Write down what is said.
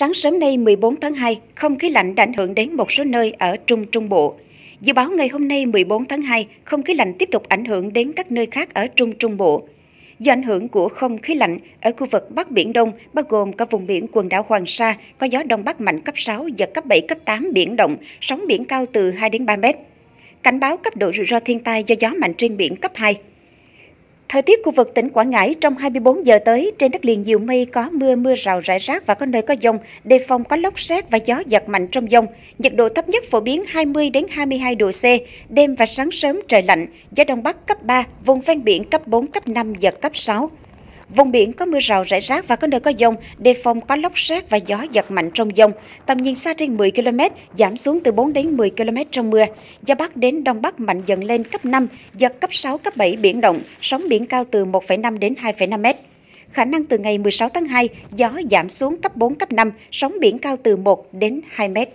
Sáng sớm nay 14 tháng 2, không khí lạnh đã ảnh hưởng đến một số nơi ở Trung Trung Bộ. Dự báo ngày hôm nay 14 tháng 2, không khí lạnh tiếp tục ảnh hưởng đến các nơi khác ở Trung Trung Bộ. Do ảnh hưởng của không khí lạnh ở khu vực Bắc Biển Đông, bao gồm cả vùng biển quần đảo Hoàng Sa, có gió đông bắc mạnh cấp 6, giật cấp 7, cấp 8, biển động, sóng biển cao từ 2 đến 3 mét. Cảnh báo cấp độ rủi ro thiên tai do gió mạnh trên biển cấp 2. Thời tiết khu vực tỉnh Quảng Ngãi trong 24 giờ tới, trên đất liền nhiều mây có mưa mưa rào rải rác và có nơi có dông, đề phòng có lốc xét và gió giật mạnh trong dông. Nhiệt độ thấp nhất phổ biến 20 đến 22 độ C, đêm và sáng sớm trời lạnh, gió đông bắc cấp 3, vùng ven biển cấp 4 cấp 5 giật cấp 6. Vùng biển có mưa rào rải rác và có nơi có dông, đề phòng có lốc xét và gió giật mạnh trong dông. Tầm nhìn xa trên 10 km, giảm xuống từ 4 đến 10 km trong mưa. Gió Bắc đến Đông Bắc mạnh dần lên cấp 5, giật cấp 6, cấp 7 biển động, sóng biển cao từ 1,5 đến 2,5 m. Khả năng từ ngày 16 tháng 2, gió giảm xuống cấp 4, cấp 5, sóng biển cao từ 1 đến 2 mét.